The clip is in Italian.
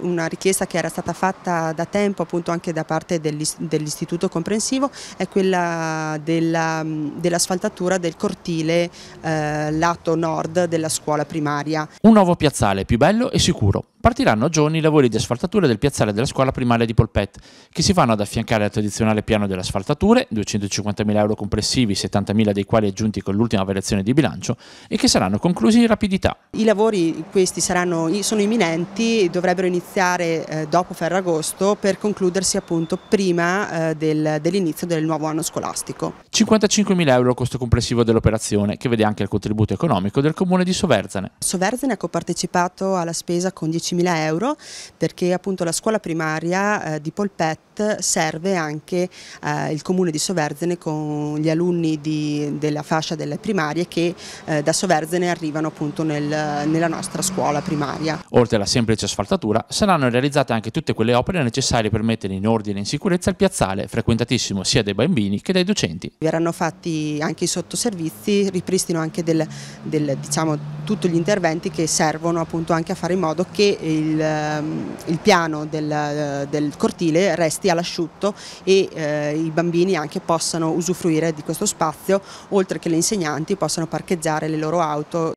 Una richiesta che era stata fatta da tempo appunto anche da parte dell'istituto comprensivo è quella dell'asfaltatura dell del cortile eh, lato nord della scuola primaria. Un nuovo piazzale più bello e sicuro partiranno a giorni i lavori di asfaltatura del piazzale della scuola primaria di Polpet, che si vanno ad affiancare al tradizionale piano delle asfaltature, 250.000 euro complessivi, 70.000 dei quali aggiunti con l'ultima variazione di bilancio, e che saranno conclusi in rapidità. I lavori questi saranno, sono imminenti, dovrebbero iniziare eh, dopo Ferragosto per concludersi appunto prima eh, del, dell'inizio del nuovo anno scolastico. 55.000 euro costo complessivo dell'operazione, che vede anche il contributo economico del comune di Soverzane. Soverzane ha copartecipato alla spesa con 10 15.000 euro perché appunto la scuola primaria eh, di Polpet serve anche eh, il comune di Soverzene con gli alunni di, della fascia delle primarie che eh, da Soverzene arrivano appunto nel, nella nostra scuola primaria. Oltre alla semplice asfaltatura saranno realizzate anche tutte quelle opere necessarie per mettere in ordine e in sicurezza il piazzale frequentatissimo sia dai bambini che dai docenti. Verranno fatti anche i sottoservizi, ripristino anche del, del, diciamo, tutti gli interventi che servono appunto anche a fare in modo che il, ehm, il piano del, eh, del, cortile resti all'asciutto e eh, i bambini anche possano usufruire di questo spazio, oltre che le insegnanti possano parcheggiare le loro auto.